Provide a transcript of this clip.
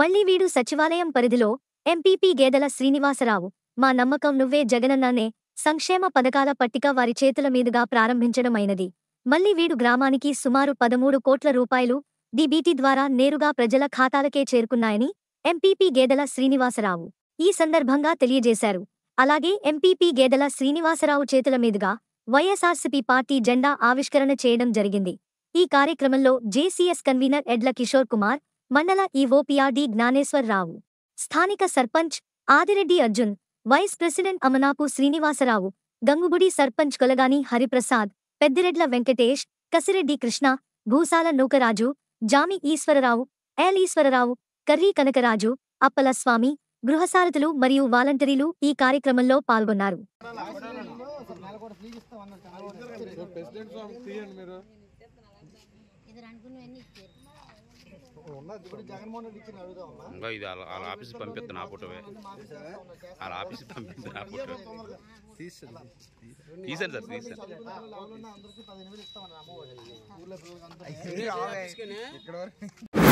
మళ్లీ వీడు సచివాలయం పరిధిలో ఎంపీపీ గేదెల శ్రీనివాసరావు మా నమ్మకం నువ్వే జగనన్నానే సంక్షేమ పథకాల పట్టిక వారి చేతుల మీదుగా ప్రారంభించడమైనది మళ్లీ వీడు గ్రామానికి సుమారు పదమూడు కోట్ల రూపాయలు డిబిటి ద్వారా నేరుగా ప్రజల ఖాతాలకే చేరుకున్నాయని ఎంపీపీ గేదెల శ్రీనివాసరావు ఈ సందర్భంగా తెలియజేశారు అలాగే ఎంపీపీ గేదెల శ్రీనివాసరావు చేతుల మీదుగా వైఎస్ఆర్సీపీ పార్టీ జెండా ఆవిష్కరణ చేయడం జరిగింది ఈ కార్యక్రమంలో జేసీఎస్ కన్వీనర్ ఎడ్ల కిషోర్ కుమార్ మండల ఈవోపిఆర్డి జ్ఞానేశ్వరరావు స్థానిక sarpanch Adireddy Arjun vice president Amanapu Srinivasarao Gangubudi sarpanch Kolagani Hariprasad Peddireddla Venkatesh Kasireddy Krishna Bhusala Nookaraju Jami Eswararao L Eswararao Karri Kanakaraju Appalaswamy గృహసారథులు మరియు వాలంటీర్లు ఈ కార్యక్రమంలో పాల్గొన్నారు ఇంకా ఇది వాళ్ళ ఆఫీస్ పంపిస్తున్నా ఫోటోవే వాళ్ళ ఆఫీస్ పంపిస్తున్నా ఫోటో తీసాను సార్ తీసాను